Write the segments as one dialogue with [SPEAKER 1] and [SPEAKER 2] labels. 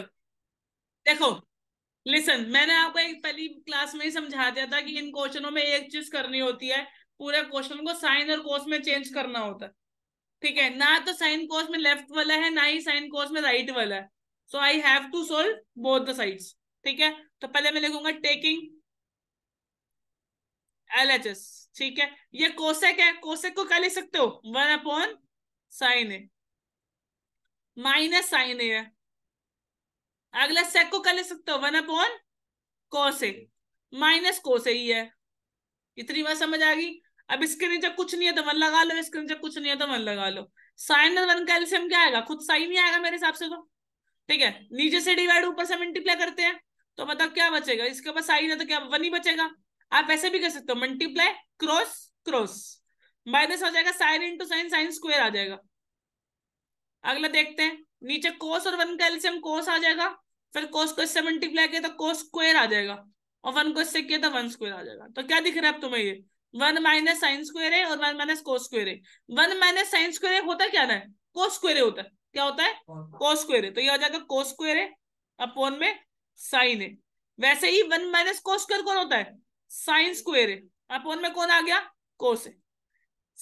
[SPEAKER 1] चल देखो लिसन मैंने आपको एक पहली क्लास में ही समझा दिया था कि इन क्वेश्चनों में एक चीज करनी होती है पूरे क्वेश्चन को साइन और कोस में चेंज करना होता है ठीक है ना तो साइन कोस में लेफ्ट वाला है ना ही साइन कोस में राइट वाला है so I have to solve both the sides ठीक है तो पहले मैं लिखूंगा टेकिंग एल एच एस ठीक है ये कोसेक है कोसेक को क्या लिख सकते हो one upon sine A minus sine A है अगला सेक को कर ले सकते हो वन अपॉन से माइनस से ही है इतनी बात समझ आ गई अब इसके नीचे कुछ नहीं है तो वन लगा लो इसके नीचे कुछ नहीं है तो वन लगा लो साइन वन का एल्सियम क्या आएगा खुद साइन ही आएगा मेरे हिसाब से तो ठीक है नीचे से डिवाइड ऊपर से मल्टीप्लाई करते हैं तो बताओ मतलब क्या बचेगा इसके ऊपर साइन है तो क्या वन ही बचेगा आप ऐसे भी कर सकते हो मल्टीप्लाई क्रॉस क्रॉस माइनस हो जाएगा sine into sine sine square आ जाएगा अगला देखते हैं नीचे कोस और वन का एल्सियम कोस आ जाएगा फिर कोस को इससे मल्टीप्लाई किया तो कोस स्क्वायर आ जाएगा और वन को इससे किया तो वन स्क्वायर आ जाएगा तो क्या दिख रहा है अब तुम्हें ये वन माइनस साइन स्क्वायर है और वन माइनस कोस स्क्वायर है वन माइनस साइन स्क्वायर होता क्या ना है कोस स्क्वायर होता है क्या होता है कोस स्क्वायर है तो ये हो जाएगा कोस स्क्वायर है अपोन में साइन है वैसे ही वन माइनस कोस स्क्वायर कौन होता है साइन स्क्वायर है अपोन में कौन आ गया कोस है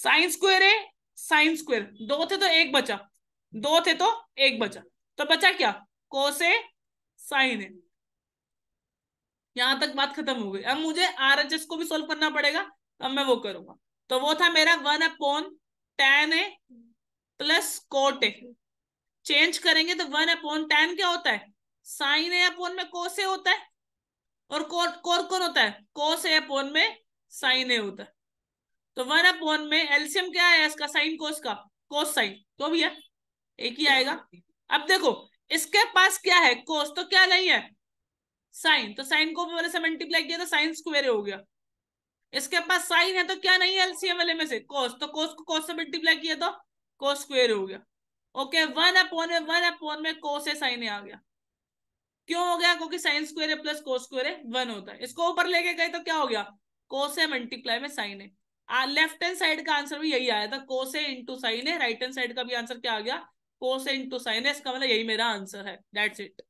[SPEAKER 1] साइन स्क्वायर है साइन स्क्वायर दो थे तो एक बचा दो थे तो एक बचा तो बचा क्या कोस है साइन है यहां तक बात खत्म हो गई अब मुझे आर एच एस को भी सोल्व करना पड़ेगा अब मैं वो करूंगा तो वो था मेरा one upon ten A plus cot A change करेंगे तो वन अपॉन टेन क्या होता है साइन ए अपॉन में कोस ए होता है और कोट कोर कौन होता है कोस ए अपॉन में साइन ए होता है तो वन अपॉन में एल्सियम क्या है इसका साइन कोस का कोस साइन तो भी है एक ही आएगा अब देखो इसके पास क्या है कोस तो क्या नहीं है साइन तो साइन को मैंने से मल्टीप्लाई किया तो साइन स्क्वेयर हो गया इसके पास साइन है तो क्या नहीं है एलसीएम वाले में से कोस तो कोस को कोस से मल्टीप्लाई किया तो कोस स्क्वेयर हो गया ओके वन अपॉन में वन अपॉन में कोस है साइन आ गया क्यों हो गया क्योंकि साइन स्क्वेयर है प्लस कोस स्क्वेयर है वन होता है इसको ऊपर लेके गए तो क्या हो गया कोस है मल्टीप्लाई में साइन है लेफ्ट हैंड साइड का आंसर भी यही आया था कोस है इंटू साइन है राइट हैंड साइड का भी आंसर क्या आ गया कोसेंट टू साइनस का मतलब यही मेरा आंसर है दैट्स इट